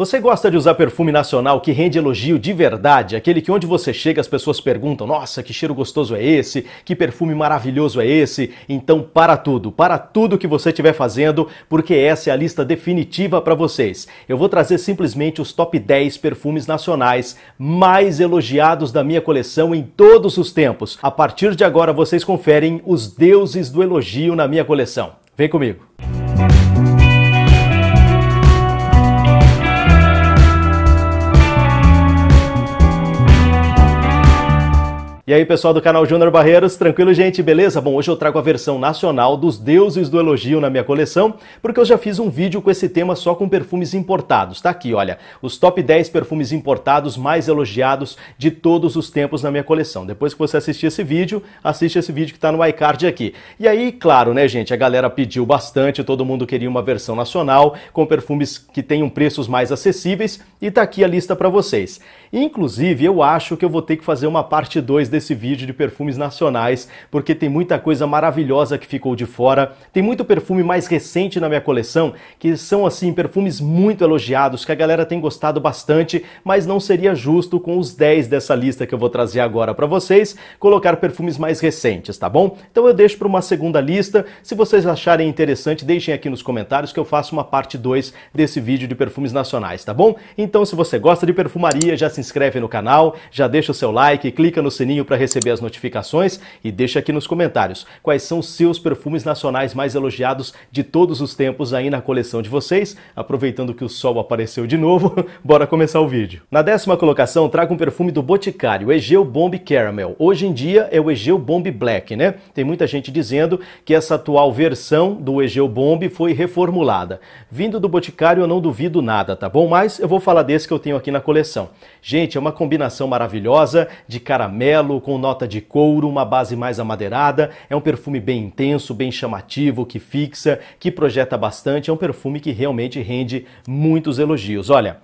Você gosta de usar perfume nacional que rende elogio de verdade, aquele que onde você chega as pessoas perguntam: "Nossa, que cheiro gostoso é esse? Que perfume maravilhoso é esse?". Então, para tudo, para tudo que você estiver fazendo, porque essa é a lista definitiva para vocês. Eu vou trazer simplesmente os top 10 perfumes nacionais mais elogiados da minha coleção em todos os tempos. A partir de agora vocês conferem os deuses do elogio na minha coleção. Vem comigo. Música E aí, pessoal do canal Júnior Barreiros, tranquilo, gente? Beleza? Bom, hoje eu trago a versão nacional dos deuses do elogio na minha coleção, porque eu já fiz um vídeo com esse tema só com perfumes importados. Tá aqui, olha, os top 10 perfumes importados mais elogiados de todos os tempos na minha coleção. Depois que você assistir esse vídeo, assiste esse vídeo que tá no iCard aqui. E aí, claro, né, gente, a galera pediu bastante, todo mundo queria uma versão nacional com perfumes que tenham preços mais acessíveis e tá aqui a lista para vocês. Inclusive, eu acho que eu vou ter que fazer uma parte 2 desse desse vídeo de perfumes nacionais, porque tem muita coisa maravilhosa que ficou de fora. Tem muito perfume mais recente na minha coleção, que são assim perfumes muito elogiados, que a galera tem gostado bastante, mas não seria justo com os 10 dessa lista que eu vou trazer agora para vocês, colocar perfumes mais recentes, tá bom? Então eu deixo para uma segunda lista. Se vocês acharem interessante, deixem aqui nos comentários que eu faço uma parte 2 desse vídeo de perfumes nacionais, tá bom? Então se você gosta de perfumaria, já se inscreve no canal, já deixa o seu like, clica no sininho para receber as notificações e deixa aqui nos comentários quais são os seus perfumes nacionais mais elogiados de todos os tempos aí na coleção de vocês. Aproveitando que o sol apareceu de novo, bora começar o vídeo. Na décima colocação, trago um perfume do Boticário, Egeu Bomb Caramel. Hoje em dia é o Egeu Bomb Black, né? Tem muita gente dizendo que essa atual versão do Egeu Bomb foi reformulada. Vindo do Boticário, eu não duvido nada, tá bom? Mas eu vou falar desse que eu tenho aqui na coleção. Gente, é uma combinação maravilhosa de caramelo, com nota de couro, uma base mais amadeirada. É um perfume bem intenso, bem chamativo, que fixa, que projeta bastante. É um perfume que realmente rende muitos elogios. Olha.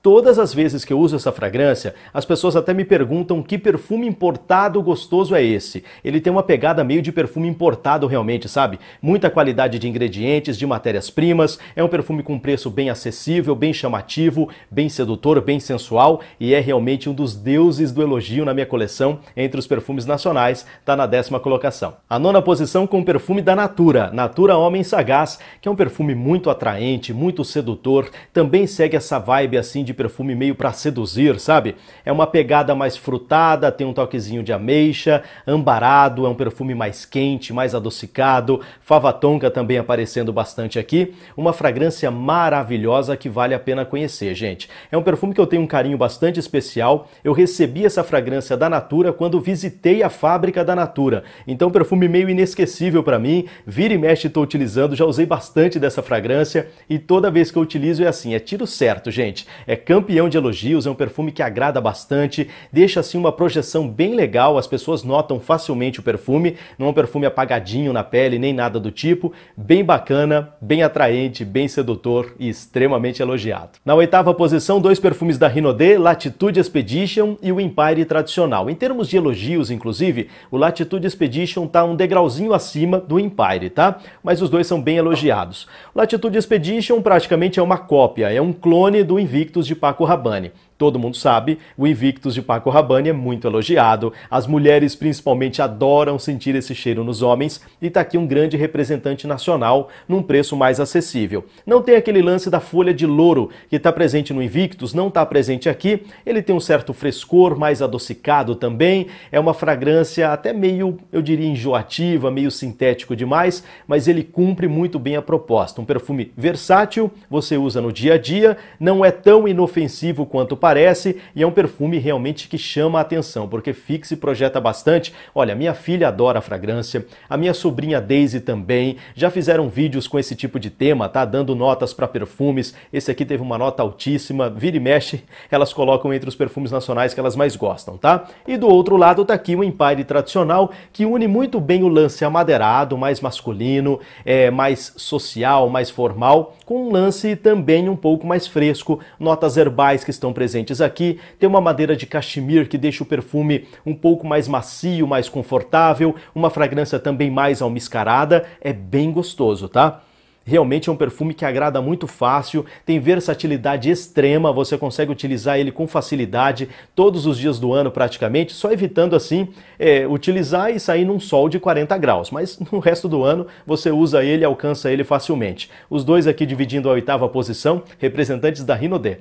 Todas as vezes que eu uso essa fragrância, as pessoas até me perguntam que perfume importado gostoso é esse. Ele tem uma pegada meio de perfume importado realmente, sabe? Muita qualidade de ingredientes, de matérias-primas, é um perfume com preço bem acessível, bem chamativo, bem sedutor, bem sensual e é realmente um dos deuses do elogio na minha coleção entre os perfumes nacionais, está na décima colocação. A nona posição com o perfume da Natura, Natura Homem Sagaz, que é um perfume muito atraente, muito sedutor, também segue essa vibe assim de perfume meio para seduzir, sabe? É uma pegada mais frutada, tem um toquezinho de ameixa, ambarado, é um perfume mais quente, mais adocicado, fava tonka também aparecendo bastante aqui. Uma fragrância maravilhosa que vale a pena conhecer, gente. É um perfume que eu tenho um carinho bastante especial. Eu recebi essa fragrância da Natura quando visitei a fábrica da Natura. Então, perfume meio inesquecível para mim. Vira e mexe estou utilizando, já usei bastante dessa fragrância e toda vez que eu utilizo é assim, é tiro certo, gente. É campeão de elogios, é um perfume que agrada bastante, deixa assim uma projeção bem legal, as pessoas notam facilmente o perfume, não é um perfume apagadinho na pele nem nada do tipo, bem bacana, bem atraente, bem sedutor e extremamente elogiado. Na oitava posição, dois perfumes da Rinode, Latitude Expedition e o Empire Tradicional. Em termos de elogios, inclusive, o Latitude Expedition está um degrauzinho acima do Empire, tá? Mas os dois são bem elogiados. O Latitude Expedition praticamente é uma cópia, é um clone do Invictus de Paco Rabanne. Todo mundo sabe, o Invictus de Paco Rabanne é muito elogiado. As mulheres principalmente adoram sentir esse cheiro nos homens e tá aqui um grande representante nacional num preço mais acessível. Não tem aquele lance da folha de louro que está presente no Invictus, não está presente aqui. Ele tem um certo frescor, mais adocicado também. É uma fragrância até meio, eu diria, enjoativa, meio sintético demais, mas ele cumpre muito bem a proposta. Um perfume versátil, você usa no dia a dia, não é tão inofensivo quanto o aparece e é um perfume realmente que chama a atenção, porque fixa e projeta bastante. Olha, minha filha adora a fragrância, a minha sobrinha Daisy também. Já fizeram vídeos com esse tipo de tema, tá? Dando notas para perfumes. Esse aqui teve uma nota altíssima. Vira e mexe, elas colocam entre os perfumes nacionais que elas mais gostam, tá? E do outro lado tá aqui o Empire tradicional, que une muito bem o lance amadeirado, mais masculino, é, mais social, mais formal, com um lance também um pouco mais fresco, notas herbais que estão presentes presentes aqui. Tem uma madeira de cachemir que deixa o perfume um pouco mais macio, mais confortável, uma fragrância também mais almiscarada. É bem gostoso, tá? Realmente é um perfume que agrada muito fácil, tem versatilidade extrema, você consegue utilizar ele com facilidade todos os dias do ano praticamente, só evitando assim é, utilizar e sair num sol de 40 graus. Mas no resto do ano você usa ele e alcança ele facilmente. Os dois aqui dividindo a oitava posição, representantes da Rinode.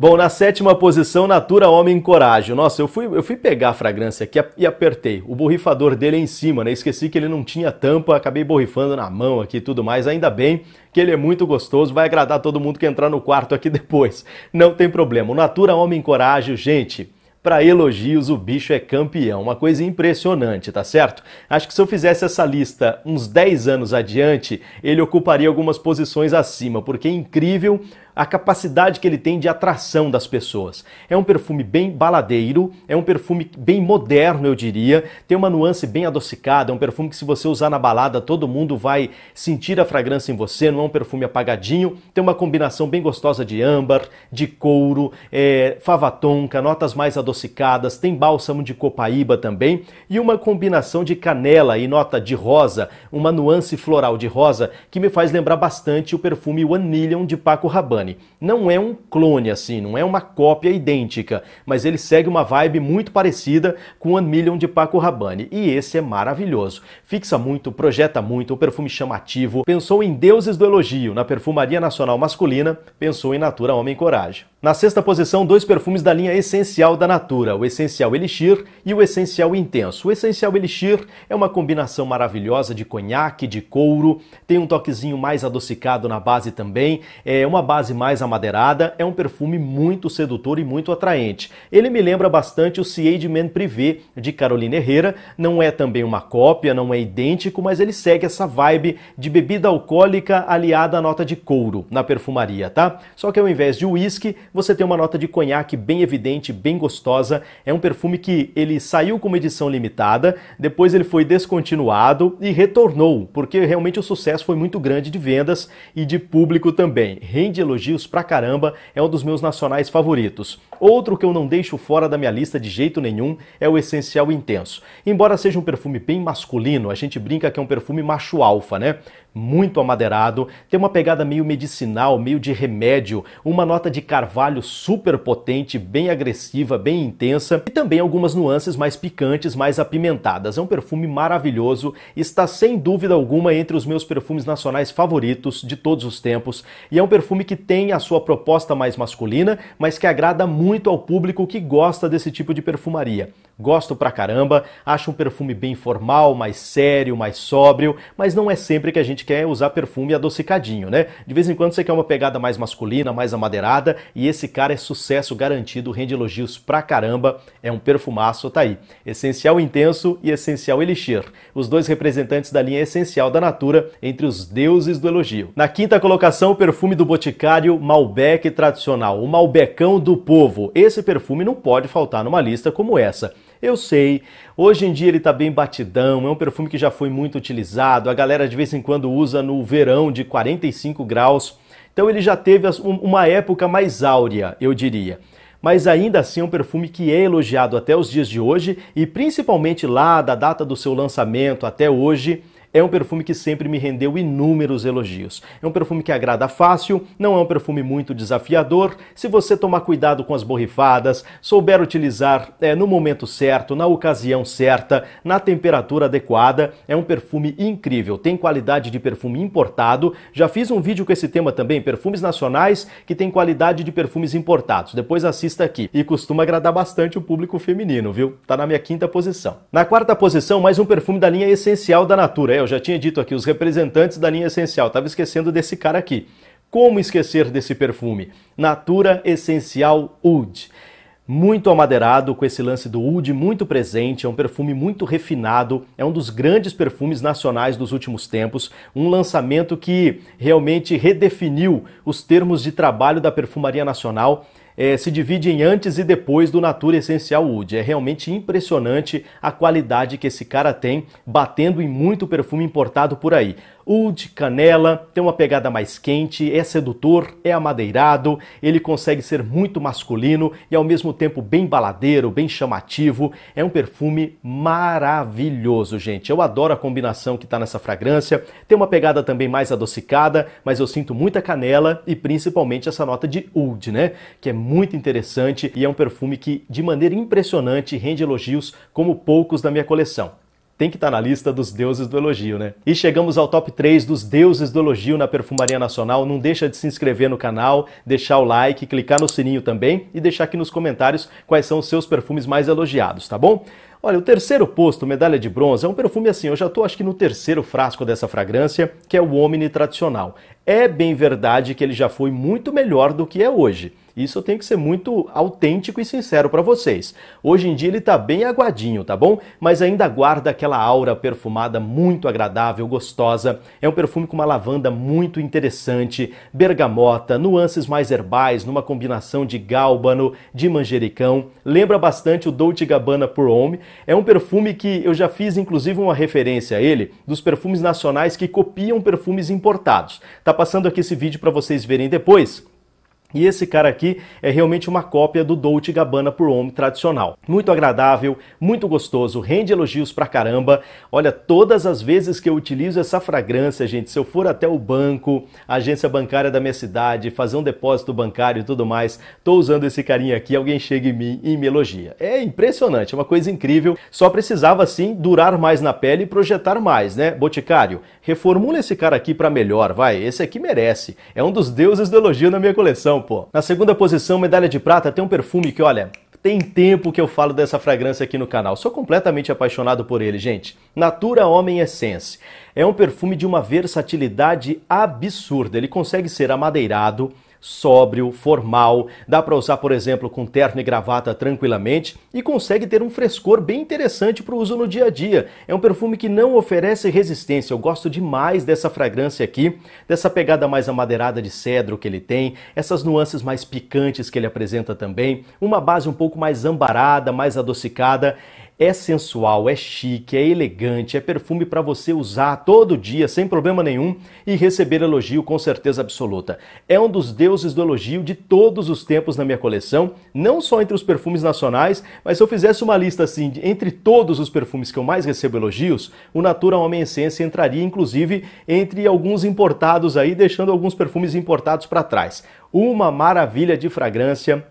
Bom, na sétima posição, Natura Homem Coragem. Nossa, eu fui, eu fui pegar a fragrância aqui e apertei. O borrifador dele é em cima, né? Esqueci que ele não tinha tampa, acabei borrifando na mão aqui e tudo mais. Ainda bem que ele é muito gostoso, vai agradar todo mundo que entrar no quarto aqui depois. Não tem problema. O Natura Homem Coragem, gente para elogios, o bicho é campeão. Uma coisa impressionante, tá certo? Acho que se eu fizesse essa lista uns 10 anos adiante, ele ocuparia algumas posições acima, porque é incrível a capacidade que ele tem de atração das pessoas. É um perfume bem baladeiro, é um perfume bem moderno, eu diria, tem uma nuance bem adocicada, é um perfume que se você usar na balada, todo mundo vai sentir a fragrância em você, não é um perfume apagadinho, tem uma combinação bem gostosa de âmbar, de couro, é, favatonca, notas mais adocicadas, tem bálsamo de copaíba também e uma combinação de canela e nota de rosa, uma nuance floral de rosa que me faz lembrar bastante o perfume One Million de Paco Rabanne. Não é um clone assim, não é uma cópia idêntica, mas ele segue uma vibe muito parecida com One Million de Paco Rabanne, e esse é maravilhoso. Fixa muito, projeta muito, o perfume chamativo, pensou em deuses do elogio, na perfumaria nacional masculina, pensou em Natura Homem Coragem. Na sexta posição, dois perfumes da linha essencial da Natura, o Essencial Elixir e o Essencial Intenso. O Essencial Elixir é uma combinação maravilhosa de conhaque, de couro, tem um toquezinho mais adocicado na base também, é uma base base mais amadeirada, é um perfume muito sedutor e muito atraente. Ele me lembra bastante o Siege Man Privé de Carolina Herrera, não é também uma cópia, não é idêntico, mas ele segue essa vibe de bebida alcoólica aliada à nota de couro na perfumaria, tá? Só que ao invés de uísque, você tem uma nota de conhaque bem evidente, bem gostosa. É um perfume que ele saiu com uma edição limitada, depois ele foi descontinuado e retornou, porque realmente o sucesso foi muito grande de vendas e de público também. Rende elogios elogios pra caramba, é um dos meus nacionais favoritos. Outro que eu não deixo fora da minha lista de jeito nenhum é o Essencial Intenso. Embora seja um perfume bem masculino, a gente brinca que é um perfume macho alfa, né? Muito amadeirado, tem uma pegada meio medicinal, meio de remédio, uma nota de carvalho super potente, bem agressiva, bem intensa e também algumas nuances mais picantes, mais apimentadas. É um perfume maravilhoso, está sem dúvida alguma entre os meus perfumes nacionais favoritos de todos os tempos e é um perfume que tem a sua proposta mais masculina, mas que agrada muito ao público que gosta desse tipo de perfumaria. Gosto pra caramba, acho um perfume bem formal, mais sério, mais sóbrio, mas não é sempre que a gente quer usar perfume adocicadinho, né? De vez em quando você quer uma pegada mais masculina, mais amadeirada, e esse cara é sucesso garantido, rende elogios pra caramba, é um perfumaço, tá aí. Essencial Intenso e Essencial Elixir, os dois representantes da linha essencial da Natura entre os deuses do elogio. Na quinta colocação, o perfume do Boticário Malbec tradicional, o Malbecão do povo. Esse perfume não pode faltar numa lista como essa. Eu sei, hoje em dia ele está bem batidão, é um perfume que já foi muito utilizado, a galera de vez em quando usa no verão de 45 graus, então ele já teve uma época mais áurea, eu diria mas ainda assim é um perfume que é elogiado até os dias de hoje e principalmente lá da data do seu lançamento até hoje, é um perfume que sempre me rendeu inúmeros elogios. É um perfume que agrada fácil, não é um perfume muito desafiador. Se você tomar cuidado com as borrifadas, souber utilizar é, no momento certo, na ocasião certa, na temperatura adequada, é um perfume incrível. Tem qualidade de perfume importado. Já fiz um vídeo com esse tema também, perfumes nacionais que têm qualidade de perfumes importados. Depois assista aqui. E costuma agradar bastante o público feminino, viu? Tá na minha quinta posição. Na quarta posição, mais um perfume da linha essencial da Natura eu já tinha dito aqui, os representantes da linha essencial. Tava esquecendo desse cara aqui. Como esquecer desse perfume? Natura Essencial Oud. Muito amadeirado, com esse lance do Oud muito presente, é um perfume muito refinado, é um dos grandes perfumes nacionais dos últimos tempos, um lançamento que realmente redefiniu os termos de trabalho da perfumaria nacional é, se divide em antes e depois do Natura Essencial Wood. É realmente impressionante a qualidade que esse cara tem, batendo em muito perfume importado por aí. Oud, canela, tem uma pegada mais quente, é sedutor, é amadeirado, ele consegue ser muito masculino e ao mesmo tempo bem baladeiro, bem chamativo. É um perfume maravilhoso, gente. Eu adoro a combinação que está nessa fragrância. Tem uma pegada também mais adocicada, mas eu sinto muita canela e principalmente essa nota de oud, né? Que é muito interessante e é um perfume que, de maneira impressionante, rende elogios como poucos da minha coleção tem que estar tá na lista dos deuses do elogio, né? E chegamos ao top 3 dos deuses do elogio na Perfumaria Nacional. Não deixa de se inscrever no canal, deixar o like, clicar no sininho também e deixar aqui nos comentários quais são os seus perfumes mais elogiados, tá bom? Olha, o terceiro posto, medalha de bronze, é um perfume assim, eu já estou acho que no terceiro frasco dessa fragrância, que é o Omni Tradicional. É bem verdade que ele já foi muito melhor do que é hoje. Isso eu tenho que ser muito autêntico e sincero para vocês. Hoje em dia ele está bem aguadinho, tá bom? Mas ainda guarda aquela aura perfumada muito agradável, gostosa. É um perfume com uma lavanda muito interessante, bergamota, nuances mais herbais, numa combinação de gálbano, de manjericão. Lembra bastante o Dolce Gabbana Pour Homme. É um perfume que eu já fiz inclusive uma referência a ele dos perfumes nacionais que copiam perfumes importados. Tá passando aqui esse vídeo para vocês verem depois. E esse cara aqui é realmente uma cópia do Dolce Gabbana por homem tradicional. Muito agradável, muito gostoso, rende elogios pra caramba. Olha, todas as vezes que eu utilizo essa fragrância, gente, se eu for até o banco, a agência bancária da minha cidade, fazer um depósito bancário e tudo mais, tô usando esse carinha aqui, alguém chega em mim e me elogia. É impressionante, é uma coisa incrível. Só precisava, assim, durar mais na pele e projetar mais, né? Boticário, reformula esse cara aqui pra melhor, vai. Esse aqui merece. É um dos deuses do elogio na minha coleção posição, pô. Na segunda posição, medalha de prata, tem um perfume que, olha, tem tempo que eu falo dessa fragrância aqui no canal. Sou completamente apaixonado por ele, gente. Natura Homem Essence. É um perfume de uma versatilidade absurda. Ele consegue ser amadeirado, sóbrio, formal, dá para usar, por exemplo, com terno e gravata tranquilamente e consegue ter um frescor bem interessante para o uso no dia a dia. É um perfume que não oferece resistência. Eu gosto demais dessa fragrância aqui, dessa pegada mais amadeirada de cedro que ele tem, essas nuances mais picantes que ele apresenta também, uma base um pouco mais ambarada, mais adocicada. É sensual, é chique, é elegante, é perfume para você usar todo dia sem problema nenhum e receber elogio com certeza absoluta. É um dos deuses do elogio de todos os tempos na minha coleção, não só entre os perfumes nacionais, mas se eu fizesse uma lista assim de, entre todos os perfumes que eu mais recebo elogios, o Natura Homem Essence entraria inclusive entre alguns importados aí, deixando alguns perfumes importados para trás. Uma maravilha de fragrância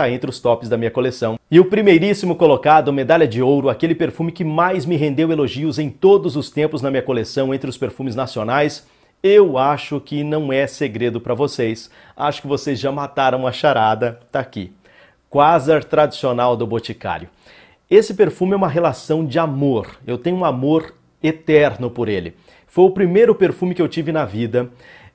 está entre os tops da minha coleção. E o primeiríssimo colocado, medalha de ouro, aquele perfume que mais me rendeu elogios em todos os tempos na minha coleção entre os perfumes nacionais, eu acho que não é segredo para vocês. Acho que vocês já mataram a charada, tá aqui. Quasar tradicional do Boticário. Esse perfume é uma relação de amor. Eu tenho um amor eterno por ele. Foi o primeiro perfume que eu tive na vida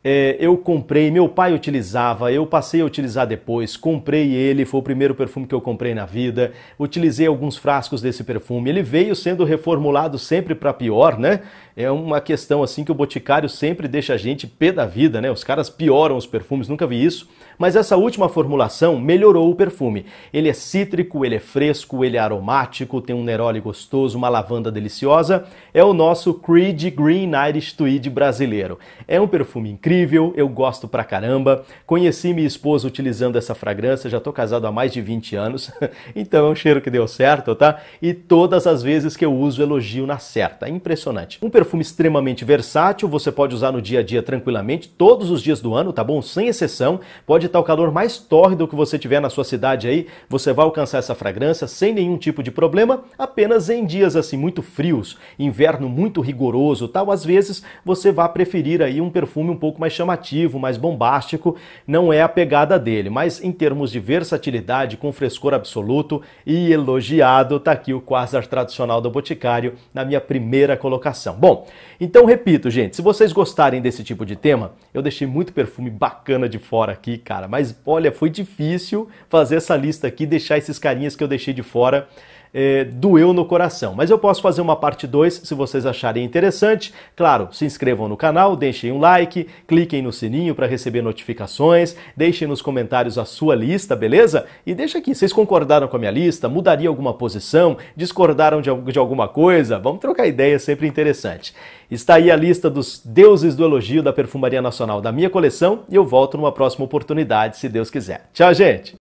é, eu comprei, meu pai utilizava, eu passei a utilizar depois, comprei ele, foi o primeiro perfume que eu comprei na vida, utilizei alguns frascos desse perfume, ele veio sendo reformulado sempre para pior, né? É uma questão assim que o boticário sempre deixa a gente pé da vida, né? Os caras pioram os perfumes, nunca vi isso, mas essa última formulação melhorou o perfume. Ele é cítrico, ele é fresco, ele é aromático, tem um neroli gostoso, uma lavanda deliciosa. É o nosso Creed Green Irish Tweed brasileiro. É um perfume incrível incrível, eu gosto pra caramba. Conheci minha esposa utilizando essa fragrância, já tô casado há mais de 20 anos, então é um cheiro que deu certo, tá? E todas as vezes que eu uso, elogio na certa. É impressionante. Um perfume extremamente versátil, você pode usar no dia a dia tranquilamente, todos os dias do ano, tá bom? Sem exceção. Pode estar o calor mais tórrido que você tiver na sua cidade aí, você vai alcançar essa fragrância sem nenhum tipo de problema, apenas em dias assim muito frios, inverno muito rigoroso, tal, às vezes você vai preferir aí um perfume um pouco mais mais chamativo, mais bombástico, não é a pegada dele. Mas em termos de versatilidade, com frescor absoluto e elogiado, tá aqui o Quasar tradicional do Boticário na minha primeira colocação. Bom, então repito, gente, se vocês gostarem desse tipo de tema, eu deixei muito perfume bacana de fora aqui, cara, mas olha, foi difícil fazer essa lista aqui, deixar esses carinhas que eu deixei de fora é, doeu no coração. Mas eu posso fazer uma parte 2 se vocês acharem interessante. Claro, se inscrevam no canal, deixem um like, cliquem no sininho para receber notificações, deixem nos comentários a sua lista, beleza? E deixa aqui, vocês concordaram com a minha lista? Mudaria alguma posição? Discordaram de, de alguma coisa? Vamos trocar ideia, sempre interessante. Está aí a lista dos deuses do elogio da Perfumaria Nacional da minha coleção e eu volto numa próxima oportunidade, se Deus quiser. Tchau, gente!